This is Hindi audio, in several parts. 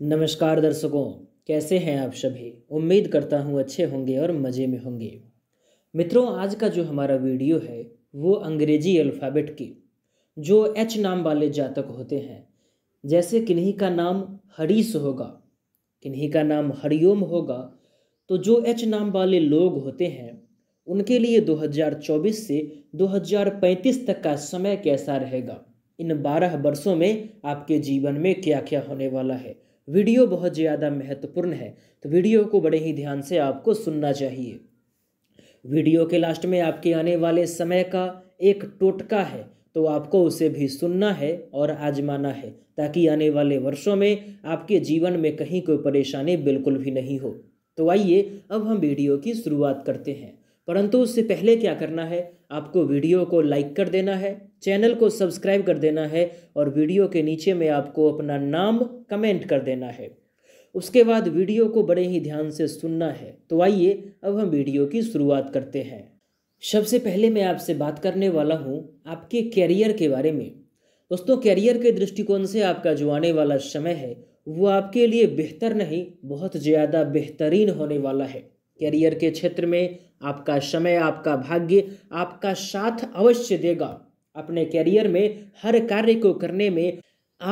नमस्कार दर्शकों कैसे हैं आप सभी उम्मीद करता हूँ अच्छे होंगे और मज़े में होंगे मित्रों आज का जो हमारा वीडियो है वो अंग्रेजी अल्फ़ाबेट की जो एच नाम वाले जातक होते हैं जैसे किन्हीं का नाम हरीश होगा किन्हीं का नाम हरिओम होगा तो जो एच नाम वाले लोग होते हैं उनके लिए 2024 से 2035 तक का समय कैसा रहेगा इन बारह वर्षों में आपके जीवन में क्या क्या होने वाला है वीडियो बहुत ज़्यादा महत्वपूर्ण है तो वीडियो को बड़े ही ध्यान से आपको सुनना चाहिए वीडियो के लास्ट में आपके आने वाले समय का एक टोटका है तो आपको उसे भी सुनना है और आजमाना है ताकि आने वाले वर्षों में आपके जीवन में कहीं कोई परेशानी बिल्कुल भी नहीं हो तो आइए अब हम वीडियो की शुरुआत करते हैं परंतु उससे पहले क्या करना है आपको वीडियो को लाइक कर देना है चैनल को सब्सक्राइब कर देना है और वीडियो के नीचे में आपको अपना नाम कमेंट कर देना है उसके बाद वीडियो को बड़े ही ध्यान से सुनना है तो आइए अब हम वीडियो की शुरुआत करते हैं सबसे पहले मैं आपसे बात करने वाला हूँ आपके कैरियर के बारे में दोस्तों कैरियर के दृष्टिकोण से आपका जो आने वाला समय है वो आपके लिए बेहतर नहीं बहुत ज़्यादा बेहतरीन होने वाला है करियर के क्षेत्र में आपका समय आपका भाग्य आपका साथ अवश्य देगा अपने करियर में हर कार्य को करने में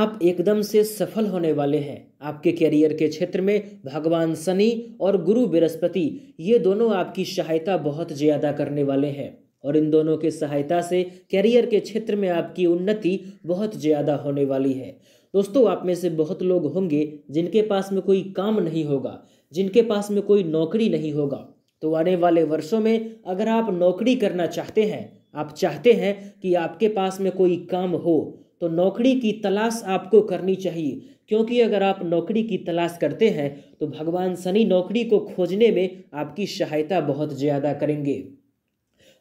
आप एकदम से सफल होने वाले हैं आपके करियर के क्षेत्र में भगवान शनि और गुरु बृहस्पति ये दोनों आपकी सहायता बहुत ज़्यादा करने वाले हैं और इन दोनों की सहायता से करियर के क्षेत्र में आपकी उन्नति बहुत ज़्यादा होने वाली है दोस्तों आप में से बहुत लोग होंगे जिनके पास में कोई काम नहीं होगा जिनके पास में कोई नौकरी नहीं होगा तो आने वाले वर्षों में अगर आप नौकरी करना चाहते हैं आप चाहते हैं कि आपके पास में कोई काम हो तो नौकरी की तलाश आपको करनी चाहिए क्योंकि अगर आप नौकरी की तलाश करते हैं तो भगवान शनि नौकरी को खोजने में आपकी सहायता बहुत ज़्यादा करेंगे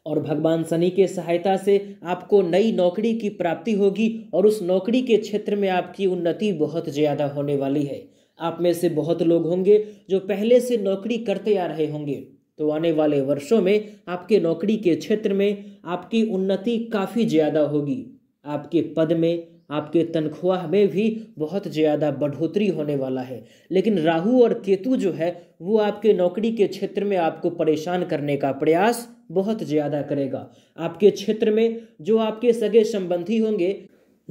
और भगवान शनि के सहायता से आपको नई नौकरी की प्राप्ति होगी और उस नौकरी के क्षेत्र में आपकी उन्नति बहुत ज़्यादा होने वाली है आप में से बहुत लोग होंगे जो पहले से नौकरी करते आ रहे होंगे तो आने वाले वर्षों में आपके नौकरी के क्षेत्र में आपकी उन्नति काफ़ी ज़्यादा होगी आपके पद में आपके तनख्वाह में भी बहुत ज़्यादा बढ़ोतरी होने वाला है लेकिन राहु और केतु जो है वो आपके नौकरी के क्षेत्र में आपको परेशान करने का प्रयास बहुत ज़्यादा करेगा आपके क्षेत्र में जो आपके सगे संबंधी होंगे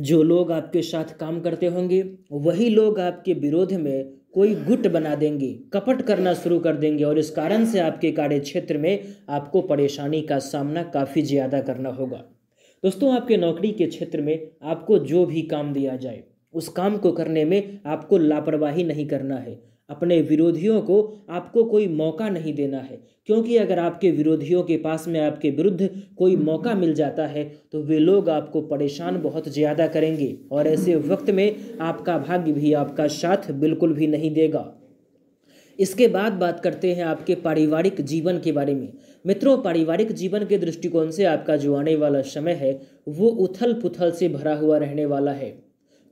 जो लोग आपके साथ काम करते होंगे वही लोग आपके विरोध में कोई गुट बना देंगे कपट करना शुरू कर देंगे और इस कारण से आपके कार्य क्षेत्र में आपको परेशानी का सामना काफ़ी ज़्यादा करना होगा दोस्तों आपके नौकरी के क्षेत्र में आपको जो भी काम दिया जाए उस काम को करने में आपको लापरवाही नहीं करना है अपने विरोधियों को आपको कोई मौका नहीं देना है क्योंकि अगर आपके विरोधियों के पास में आपके विरुद्ध कोई मौका मिल जाता है तो वे लोग आपको परेशान बहुत ज़्यादा करेंगे और ऐसे वक्त में आपका भाग्य भी आपका साथ बिल्कुल भी नहीं देगा इसके बाद बात करते हैं आपके पारिवारिक जीवन के बारे में मित्रों पारिवारिक जीवन के दृष्टिकोण से आपका जो आने वाला समय है वो उथल पुथल से भरा हुआ रहने वाला है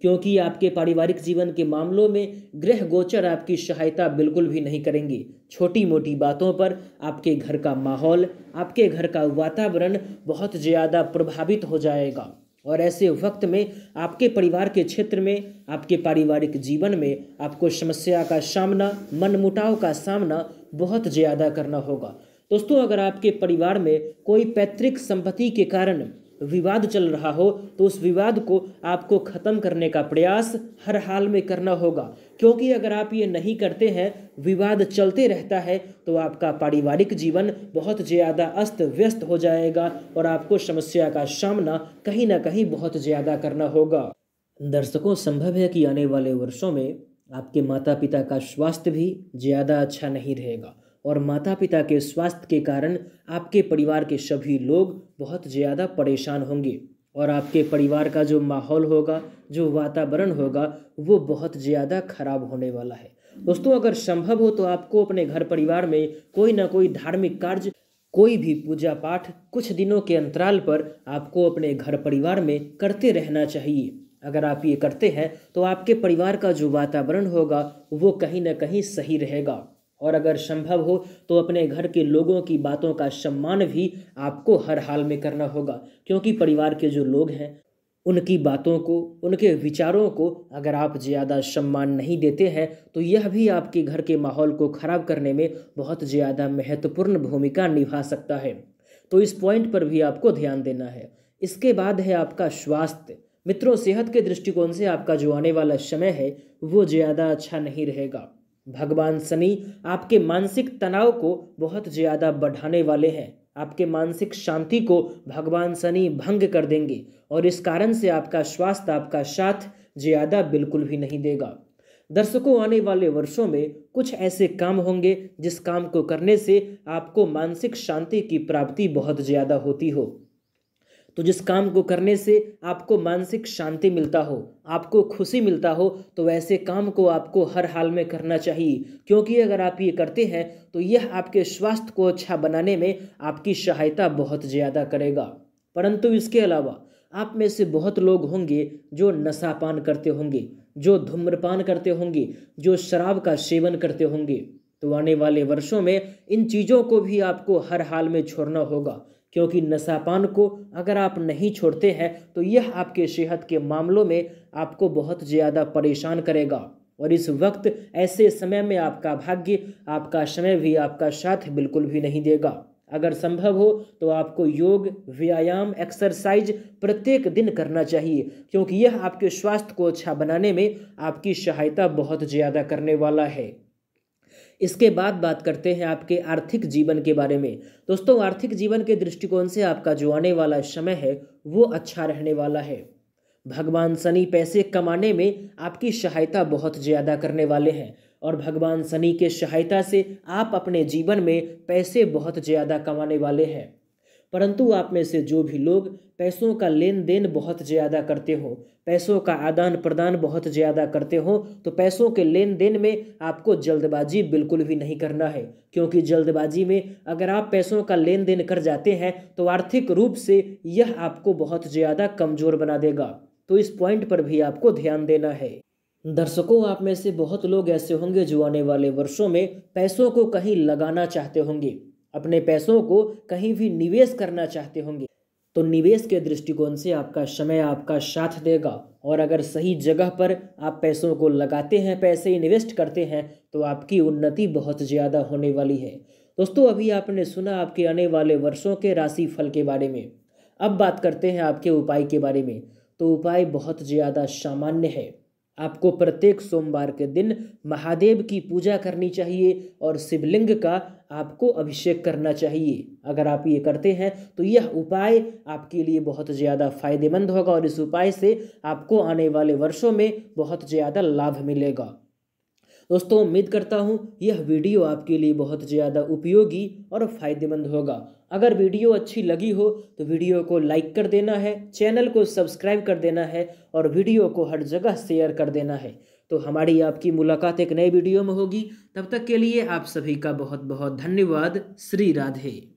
क्योंकि आपके पारिवारिक जीवन के मामलों में गृह गोचर आपकी सहायता बिल्कुल भी नहीं करेंगे छोटी मोटी बातों पर आपके घर का माहौल आपके घर का वातावरण बहुत ज़्यादा प्रभावित हो जाएगा और ऐसे वक्त में आपके परिवार के क्षेत्र में आपके पारिवारिक जीवन में आपको समस्या का सामना मनमुटाव का सामना बहुत ज़्यादा करना होगा दोस्तों अगर आपके परिवार में कोई पैतृक संपत्ति के कारण विवाद चल रहा हो तो उस विवाद को आपको ख़त्म करने का प्रयास हर हाल में करना होगा क्योंकि अगर आप ये नहीं करते हैं विवाद चलते रहता है तो आपका पारिवारिक जीवन बहुत ज़्यादा अस्त व्यस्त हो जाएगा और आपको समस्या का सामना कहीं ना कहीं बहुत ज़्यादा करना होगा दर्शकों संभव है कि आने वाले वर्षों में आपके माता पिता का स्वास्थ्य भी ज़्यादा अच्छा नहीं रहेगा और माता पिता के स्वास्थ्य के कारण आपके परिवार के सभी लोग बहुत ज़्यादा परेशान होंगे और आपके परिवार का जो माहौल होगा जो वातावरण होगा वो बहुत ज़्यादा खराब होने वाला है दोस्तों अगर संभव हो तो आपको अपने घर परिवार में कोई ना कोई धार्मिक कार्य कोई भी पूजा पाठ कुछ दिनों के अंतराल पर आपको अपने घर परिवार में करते रहना चाहिए अगर आप ये करते हैं तो आपके परिवार का जो वातावरण होगा वो कहीं ना कहीं सही रहेगा और अगर संभव हो तो अपने घर के लोगों की बातों का सम्मान भी आपको हर हाल में करना होगा क्योंकि परिवार के जो लोग हैं उनकी बातों को उनके विचारों को अगर आप ज़्यादा सम्मान नहीं देते हैं तो यह भी आपके घर के माहौल को ख़राब करने में बहुत ज़्यादा महत्वपूर्ण भूमिका निभा सकता है तो इस पॉइंट पर भी आपको ध्यान देना है इसके बाद है आपका स्वास्थ्य मित्रों सेहत के दृष्टिकोण से आपका जो आने वाला समय है वो ज़्यादा अच्छा नहीं रहेगा भगवान शनि आपके मानसिक तनाव को बहुत ज़्यादा बढ़ाने वाले हैं आपके मानसिक शांति को भगवान शनि भंग कर देंगे और इस कारण से आपका स्वास्थ्य आपका साथ ज़्यादा बिल्कुल भी नहीं देगा दर्शकों आने वाले वर्षों में कुछ ऐसे काम होंगे जिस काम को करने से आपको मानसिक शांति की प्राप्ति बहुत ज़्यादा होती हो तो जिस काम को करने से आपको मानसिक शांति मिलता हो आपको खुशी मिलता हो तो वैसे काम को आपको हर हाल में करना चाहिए क्योंकि अगर आप ये करते हैं तो यह आपके स्वास्थ्य को अच्छा बनाने में आपकी सहायता बहुत ज़्यादा करेगा परंतु इसके अलावा आप में से बहुत लोग होंगे जो नशापान करते होंगे जो धूम्रपान करते होंगे जो शराब का सेवन करते होंगे तो आने वाले वर्षों में इन चीज़ों को भी आपको हर हाल में छोड़ना होगा क्योंकि नशापान को अगर आप नहीं छोड़ते हैं तो यह आपके सेहत के मामलों में आपको बहुत ज़्यादा परेशान करेगा और इस वक्त ऐसे समय में आपका भाग्य आपका समय भी आपका साथ बिल्कुल भी नहीं देगा अगर संभव हो तो आपको योग व्यायाम एक्सरसाइज प्रत्येक दिन करना चाहिए क्योंकि यह आपके स्वास्थ्य को अच्छा बनाने में आपकी सहायता बहुत ज़्यादा करने वाला है इसके बाद बात करते हैं आपके आर्थिक जीवन के बारे में दोस्तों आर्थिक जीवन के दृष्टिकोण से आपका जो आने वाला समय है वो अच्छा रहने वाला है भगवान शनि पैसे कमाने में आपकी सहायता बहुत ज़्यादा करने वाले हैं और भगवान शनि के सहायता से आप अपने जीवन में पैसे बहुत ज़्यादा कमाने वाले हैं परंतु आप में से जो भी लोग पैसों का लेन देन बहुत ज़्यादा करते हो पैसों का आदान प्रदान बहुत ज़्यादा करते हो तो पैसों के लेन देन में आपको जल्दबाजी बिल्कुल भी नहीं करना है क्योंकि जल्दबाजी में अगर आप पैसों का लेन देन कर जाते हैं तो आर्थिक रूप से यह आपको बहुत ज़्यादा कमज़ोर बना देगा तो इस पॉइंट पर भी आपको ध्यान देना है दर्शकों आप में से बहुत लोग ऐसे होंगे जो आने वाले वर्षों में पैसों को कहीं लगाना चाहते होंगे अपने पैसों को कहीं भी निवेश करना चाहते होंगे तो निवेश के दृष्टिकोण से आपका समय आपका साथ देगा और अगर सही जगह पर आप पैसों को लगाते हैं पैसे इन्वेस्ट करते हैं तो आपकी उन्नति बहुत ज़्यादा होने वाली है दोस्तों अभी आपने सुना आपके आने वाले वर्षों के राशि फल के बारे में अब बात करते हैं आपके उपाय के बारे में तो उपाय बहुत ज़्यादा सामान्य है आपको प्रत्येक सोमवार के दिन महादेव की पूजा करनी चाहिए और शिवलिंग का आपको अभिषेक करना चाहिए अगर आप ये करते हैं तो यह उपाय आपके लिए बहुत ज़्यादा फायदेमंद होगा और इस उपाय से आपको आने वाले वर्षों में बहुत ज़्यादा लाभ मिलेगा दोस्तों उम्मीद करता हूँ यह वीडियो आपके लिए बहुत ज़्यादा उपयोगी और फ़ायदेमंद होगा अगर वीडियो अच्छी लगी हो तो वीडियो को लाइक कर देना है चैनल को सब्सक्राइब कर देना है और वीडियो को हर जगह शेयर कर देना है तो हमारी आपकी मुलाकात एक नए वीडियो में होगी तब तक के लिए आप सभी का बहुत बहुत धन्यवाद श्री राधे